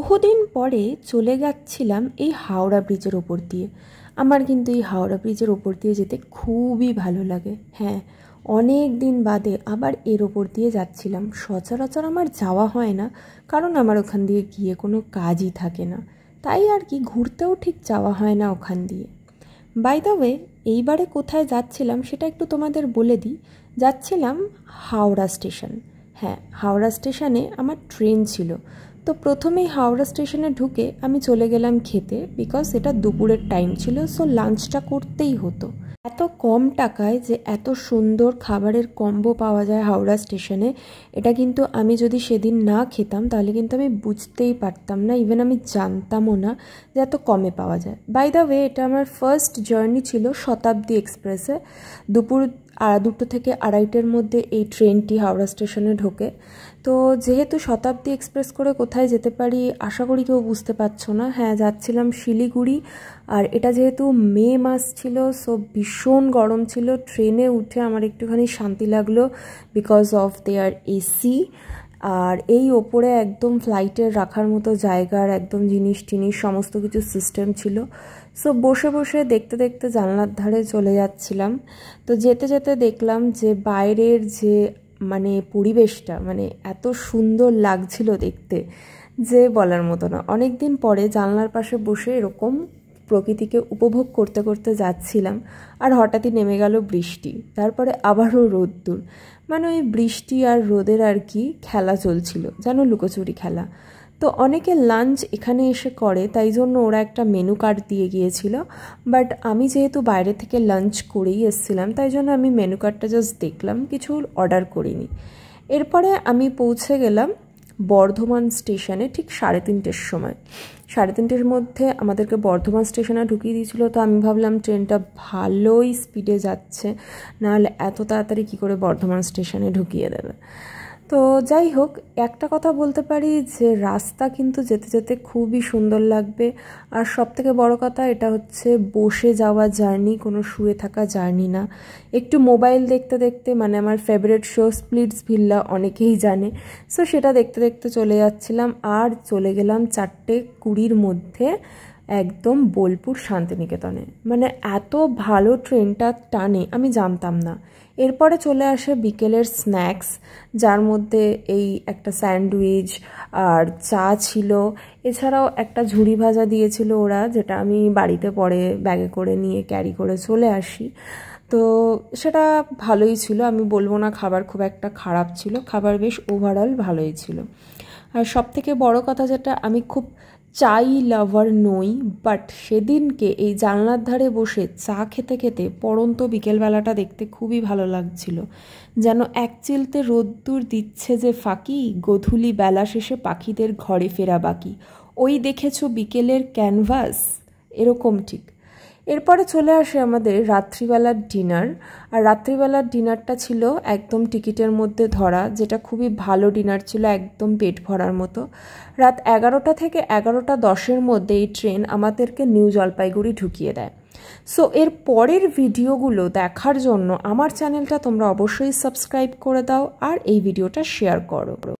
বহুদিন পরে চলে যাচ্ছিলাম এই হাওড়া ব্রিজের ওপর দিয়ে আমার কিন্তু এই হাওড়া ব্রিজের ওপর দিয়ে যেতে খুবই ভালো লাগে হ্যাঁ অনেক দিন বাদে আবার এর ওপর দিয়ে যাচ্ছিলাম সচরাচর আমার যাওয়া হয় না কারণ আমার ওখান দিয়ে গিয়ে কোনো কাজই থাকে না তাই আর কি ঘুরতেও ঠিক যাওয়া হয় না ওখান দিয়ে বাই দ্য ওয়ে এইবারে কোথায় যাচ্ছিলাম সেটা একটু তোমাদের বলে দিই যাচ্ছিলাম হাওড়া স্টেশন হ্যাঁ হাওড়া স্টেশনে আমার ট্রেন ছিল তো প্রথমেই হাওড়া স্টেশনে ঢুকে আমি চলে গেলাম খেতে বিকজ এটা দুপুরের টাইম ছিল সো লাঞ্চটা করতেই হতো এত কম টাকায় যে এত সুন্দর খাবারের কম্বো পাওয়া যায় হাওড়া স্টেশনে এটা কিন্তু আমি যদি সেদিন না খেতাম তাহলে কিন্তু আমি বুঝতেই পারতাম না ইভেন আমি জানতামও না যে এত কমে পাওয়া যায় বাই দ্য ওয়ে এটা আমার ফার্স্ট জার্নি ছিল শতাব্দী এক্সপ্রেসে দুপুর দুটো থেকে আড়াইটের মধ্যে এই ট্রেনটি হাওড়া স্টেশনে ঢোকে তো যেহেতু শতাব্দী এক্সপ্রেস করে কোথায় যেতে পারি আশা করি কেউ বুঝতে পারছো না হ্যাঁ যাচ্ছিলাম শিলিগুড়ি আর এটা যেহেতু মে মাস ছিল সো ভীষণ গরম ছিল ট্রেনে উঠে আমার একটুখানি শান্তি লাগলো বিকজ অফ দেয়ার এসি আর এই ওপরে একদম ফ্লাইটের রাখার মতো জায়গার একদম জিনিস টিনিস সমস্ত কিছু সিস্টেম ছিল সো বসে বসে দেখতে দেখতে জানলার ধারে চলে যাচ্ছিলাম তো যেতে যেতে দেখলাম যে বাইরের যে মানে পরিবেশটা মানে এত সুন্দর লাগছিল দেখতে যে বলার মতো না অনেক দিন পরে জানলার পাশে বসে এরকম প্রকৃতিকে উপভোগ করতে করতে যাচ্ছিলাম আর হঠাৎই নেমে গেল বৃষ্টি তারপরে আবারও রোদ্দুর মানে ওই বৃষ্টি আর রোদের আর কি খেলা চলছিল যেন লুকোচুরি খেলা তো অনেকে লাঞ্চ এখানে এসে করে তাই জন্য ওরা একটা মেনু কার্ড দিয়ে গিয়েছিল বাট আমি যেহেতু বাইরে থেকে লাঞ্চ করেই এসেছিলাম তাই জন্য আমি মেনু কার্ডটা জাস্ট দেখলাম কিছু অর্ডার করিনি এরপরে আমি পৌঁছে গেলাম বর্ধমান স্টেশনে ঠিক সাড়ে তিনটের সময় সাড়ে তিনটের মধ্যে আমাদেরকে বর্ধমান স্টেশনে ঢুকিয়ে দিয়েছিল তো আমি ভাবলাম ট্রেনটা ভালোই স্পিডে যাচ্ছে নাহলে এত তাড়াতাড়ি কী করে বর্ধমান স্টেশনে ঢুকিয়ে দেবে তো যাই হোক একটা কথা বলতে পারি যে রাস্তা কিন্তু যেতে যেতে খুবই সুন্দর লাগবে আর সব থেকে বড় কথা এটা হচ্ছে বসে যাওয়া জার্নি কোনো শুয়ে থাকা জার্নি না একটু মোবাইল দেখতে দেখতে মানে আমার ফেভারিট শো স্প্লিটস ভিল্লা অনেকেই জানে সো সেটা দেখতে দেখতে চলে যাচ্ছিলাম আর চলে গেলাম চারটে কুড়ির মধ্যে একদম বোলপুর শান্তিনিকেতনে মানে এত ভালো ট্রেনটা টানে আমি জানতাম না এরপরে চলে আসে বিকেলের স্ন্যাক্স যার মধ্যে এই একটা স্যান্ডউইচ আর চা ছিল এছাড়াও একটা ঝুড়ি ভাজা দিয়েছিল ওরা যেটা আমি বাড়িতে পরে ব্যাগে করে নিয়ে ক্যারি করে চলে আসি তো সেটা ভালোই ছিল আমি বলবো না খাবার খুব একটা খারাপ ছিল খাবার বেশ ওভারঅল ভালোই ছিল আর সব থেকে বড় কথা যেটা আমি খুব চাই লাভার নই বাট সেদিনকে এই জানলার ধারে বসে চা খেতে খেতে পরন্ত বিকেলবেলাটা দেখতে খুবই ভালো লাগছিল যেন এক চিলতে রোদ্দুর দিচ্ছে যে ফাঁকি গধূলি বেলা শেষে পাখিদের ঘরে ফেরা বাকি ওই দেখেছো বিকেলের ক্যানভাস এরকম ঠিক এরপরে চলে আসে আমাদের রাত্রিবেলার ডিনার আর রাত্রিবেলার ডিনারটা ছিল একদম টিকিটের মধ্যে ধরা যেটা খুবই ভালো ডিনার ছিল একদম পেট ভরার মতো রাত এগারোটা থেকে এগারোটা দশের মধ্যে এই ট্রেন আমাদেরকে নিউ জলপাইগুড়ি ঢুকিয়ে দেয় সো এর পরের ভিডিওগুলো দেখার জন্য আমার চ্যানেলটা তোমরা অবশ্যই সাবস্ক্রাইব করে দাও আর এই ভিডিওটা শেয়ার করো